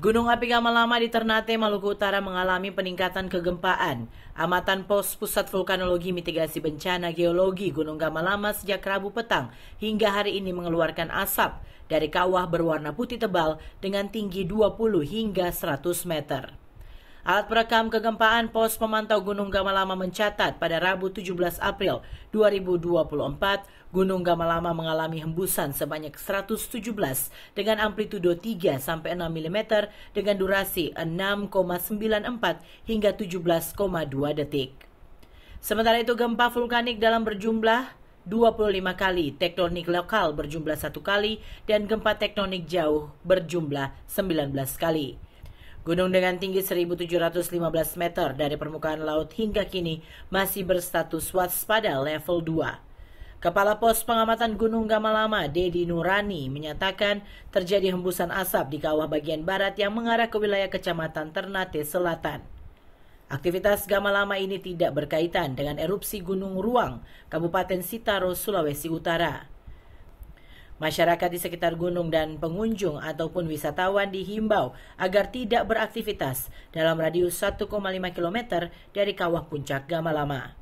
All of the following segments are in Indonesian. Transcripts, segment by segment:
Gunung api Gamalama di Ternate, Maluku Utara mengalami peningkatan kegempaan. Amatan Pos Pusat Vulkanologi Mitigasi Bencana Geologi Gunung Gamalama sejak Rabu petang hingga hari ini mengeluarkan asap dari kawah berwarna putih tebal dengan tinggi 20 hingga 100 meter. Alat perekam kegempaan Pos Pemantau Gunung Gamalama mencatat pada Rabu 17 April 2024, Gunung Gamalama mengalami hembusan sebanyak 117 dengan amplitudo 3 sampai 6 mm dengan durasi 6,94 hingga 17,2 detik. Sementara itu gempa vulkanik dalam berjumlah 25 kali, tektonik lokal berjumlah satu kali, dan gempa tektonik jauh berjumlah 19 kali. Gunung dengan tinggi 1.715 meter dari permukaan laut hingga kini masih berstatus waspada level 2. Kepala Pos Pengamatan Gunung Gamalama, Dedi Nurani, menyatakan terjadi hembusan asap di kawah bagian barat yang mengarah ke wilayah Kecamatan Ternate Selatan. Aktivitas Gamalama ini tidak berkaitan dengan erupsi Gunung Ruang, Kabupaten Sitaro, Sulawesi Utara. Masyarakat di sekitar gunung dan pengunjung ataupun wisatawan dihimbau agar tidak beraktivitas dalam radius 1,5 km dari kawah puncak Gamalama.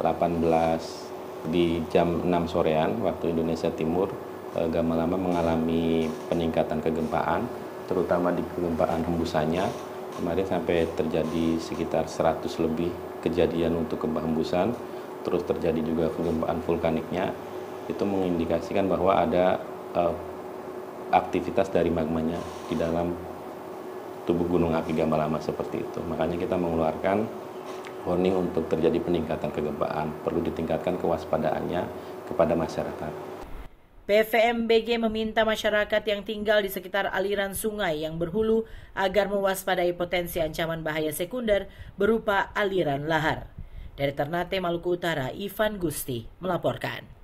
18 di jam 6 sorean waktu Indonesia Timur, eh, Gamalama mengalami peningkatan kegempaan, terutama di kegempaan hembusannya. Kemarin sampai terjadi sekitar 100 lebih kejadian untuk kegempaan hembusan, terus terjadi juga kegempaan vulkaniknya itu mengindikasikan bahwa ada uh, aktivitas dari magmanya di dalam tubuh gunung api lama seperti itu. Makanya kita mengeluarkan warning untuk terjadi peningkatan kegempaan. Perlu ditingkatkan kewaspadaannya kepada masyarakat. PVMBG meminta masyarakat yang tinggal di sekitar aliran sungai yang berhulu agar mewaspadai potensi ancaman bahaya sekunder berupa aliran lahar. Dari Ternate, Maluku Utara, Ivan Gusti melaporkan.